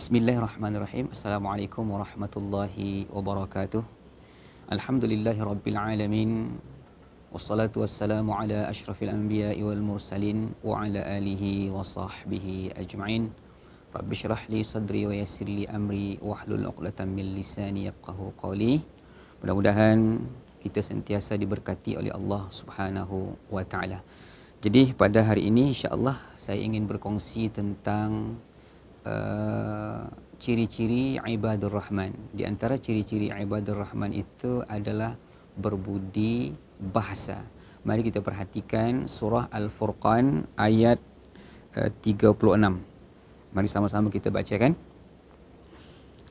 Bismillahirrahmanirrahim. Assalamualaikum warahmatullahi wabarakatuh. Alhamdulillahi rabbil alamin. Wassalatu wassalamu ala ashrafil anbiya wal mursalin wa ala alihi wa sahbihi ajma'in. Rabbi syrah li sadri wa yasir li amri wa hlul uqlatan min lisani yabqahu qawli. Mudah-mudahan kita sentiasa diberkati oleh Allah subhanahu wa ta'ala. Jadi pada hari ini insyaAllah saya ingin berkongsi tentang Eh, ciri-ciri uh, ibadur rahman. Di antara ciri-ciri ibadur rahman itu adalah berbudi bahasa. Mari kita perhatikan surah Al-Furqan ayat eh, uh, 36. Mari sama-sama kita bacakan.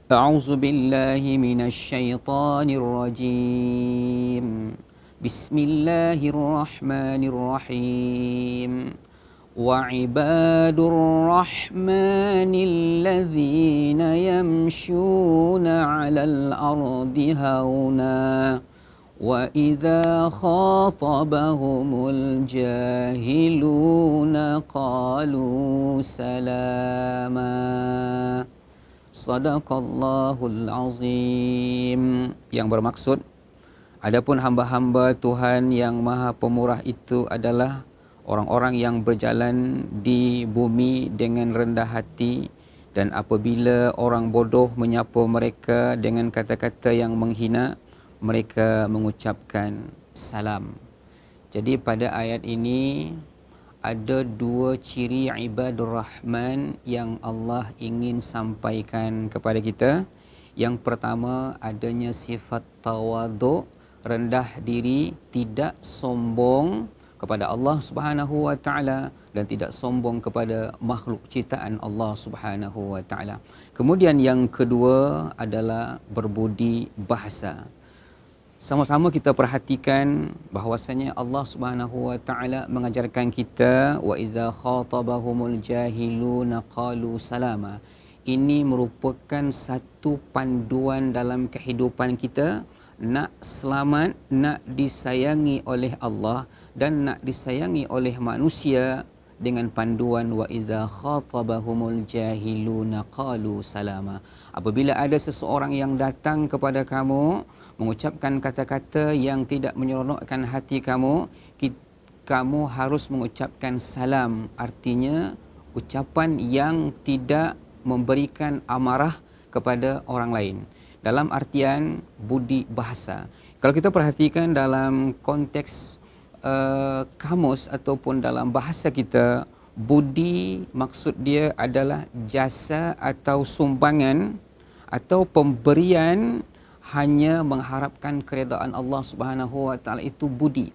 A'udzu billahi minasyaitonir rajim. Bismillahirrahmanirrahim. Bismillahirrahmanirrahim. وعباد الرحمن الذين يمشون على الأرض هونا وإذا خاطبهم الجاهلون قالوا سلاما Sadaqallahul Azim Yang bermaksud Adapun hamba-hamba Tuhan yang maha pemurah itu adalah orang-orang yang berjalan di bumi dengan rendah hati dan apabila orang bodoh menyapu mereka dengan kata-kata yang menghina mereka mengucapkan salam jadi pada ayat ini ada dua ciri ibadur rahman yang Allah ingin sampaikan kepada kita yang pertama adanya sifat tawadu rendah diri tidak sombong kepada Allah Subhanahu wa taala dan tidak sombong kepada makhluk ciptaan Allah Subhanahu wa taala. Kemudian yang kedua adalah berbudi bahasa. Sama-sama kita perhatikan bahwasanya Allah Subhanahu wa taala mengajarkan kita wa iza khatabahumul jahiluna qalu salama. Ini merupakan satu panduan dalam kehidupan kita nak selamat, nak disayangi oleh Allah dan nak disayangi oleh manusia dengan panduan wa idza khatabahumul jahiluna qalu salama. Apabila ada seseorang yang datang kepada kamu mengucapkan kata-kata yang tidak menyeronokkan hati kamu, kamu harus mengucapkan salam. Artinya ucapan yang tidak memberikan amarah kepada orang lain dalam artian budi bahasa. Kalau kita perhatikan dalam konteks uh, kamus ataupun dalam bahasa kita, budi maksud dia adalah jasa atau sumbangan atau pemberian hanya mengharapkan keredaan Allah Subhanahu wa taala itu budi.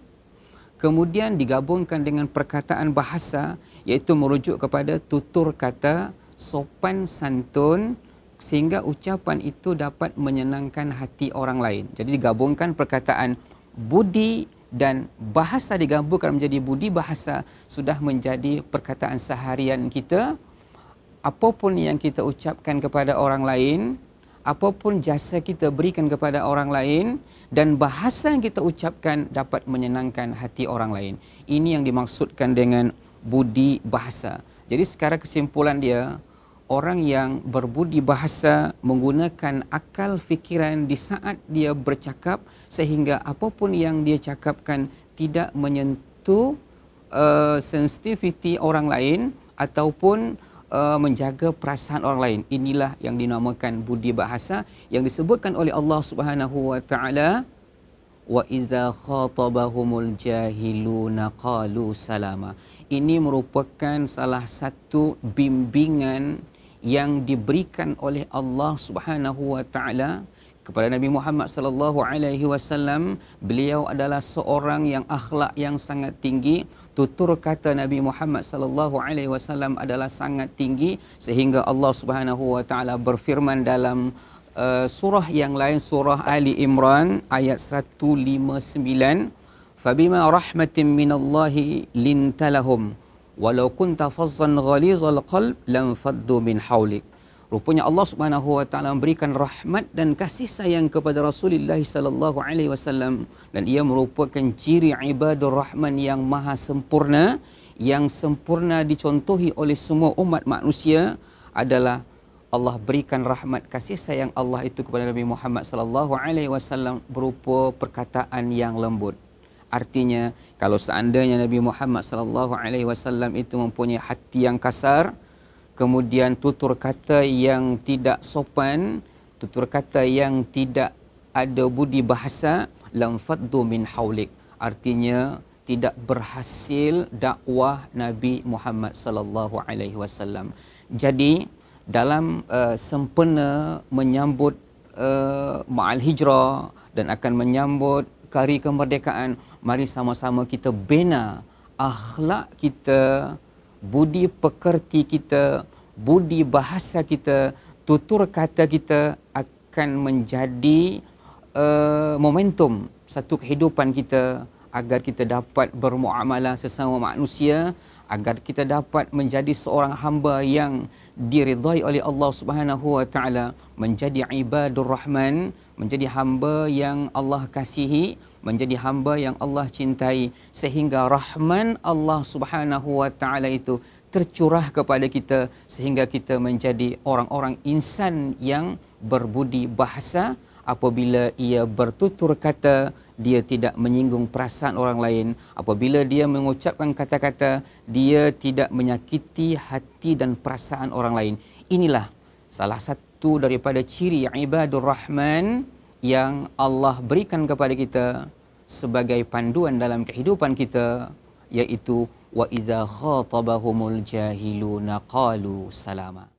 Kemudian digabungkan dengan perkataan bahasa iaitu merujuk kepada tutur kata sopan santun sehingga ucapan itu dapat menyenangkan hati orang lain. Jadi digabungkan perkataan budi dan bahasa digabungkan menjadi budi bahasa sudah menjadi perkataan seharian kita. Apapun yang kita ucapkan kepada orang lain, apapun jasa kita berikan kepada orang lain dan bahasa yang kita ucapkan dapat menyenangkan hati orang lain. Ini yang dimaksudkan dengan budi bahasa. Jadi secara kesimpulan dia, orang yang berbudi bahasa menggunakan akal fikiran di saat dia bercakap sehingga apapun yang dia cakapkan tidak menyentuh uh, sensitiviti orang lain ataupun uh, menjaga perasaan orang lain inilah yang dinamakan budi bahasa yang disebutkan oleh Allah Subhanahu wa taala wa idza khatabahumul jahiluna qalu salama ini merupakan salah satu bimbingan yang diberikan oleh Allah Subhanahu wa taala kepada Nabi Muhammad sallallahu alaihi wasallam beliau adalah seorang yang akhlak yang sangat tinggi tutur kata Nabi Muhammad sallallahu alaihi wasallam adalah sangat tinggi sehingga Allah Subhanahu wa taala berfirman dalam uh, surah yang lain surah Ali Imran ayat 159 fabima rahmatin minallahi lintalahum lahum walau kunta fazzan ghalizal qalb lam faddu min hawli rupanya Allah Subhanahu wa taala memberikan rahmat dan kasih sayang kepada Rasulullah sallallahu alaihi wasallam dan ia merupakan ciri ibadur rahman yang maha sempurna yang sempurna dicontohi oleh semua umat manusia adalah Allah berikan rahmat kasih sayang Allah itu kepada Nabi Muhammad sallallahu alaihi wasallam berupa perkataan yang lembut Artinya kalau seandainya Nabi Muhammad sallallahu alaihi wasallam itu mempunyai hati yang kasar, kemudian tutur kata yang tidak sopan, tutur kata yang tidak ada budi bahasa lamfaddu min haulik. Artinya tidak berhasil dakwah Nabi Muhammad sallallahu alaihi wasallam. Jadi dalam uh, sempena menyambut uh, Ma'al Hijrah dan akan menyambut hari kemerdekaan mari sama-sama kita bina akhlak kita, budi pekerti kita, budi bahasa kita, tutur kata kita akan menjadi uh, momentum satu kehidupan kita agar kita dapat bermuamalah sesama manusia, agar kita dapat menjadi seorang hamba yang diridhai oleh Allah Subhanahu wa taala, menjadi ibadur rahman, menjadi hamba yang Allah kasihi, menjadi hamba yang Allah cintai sehingga rahman Allah Subhanahu wa taala itu tercurah kepada kita sehingga kita menjadi orang-orang insan yang berbudi bahasa apabila ia bertutur kata dia tidak menyinggung perasaan orang lain apabila dia mengucapkan kata-kata dia tidak menyakiti hati dan perasaan orang lain inilah salah satu daripada ciri ibadur rahman yang Allah berikan kepada kita sebagai panduan dalam kehidupan kita yaitu wa iza khatabahumul jahilu qalu salama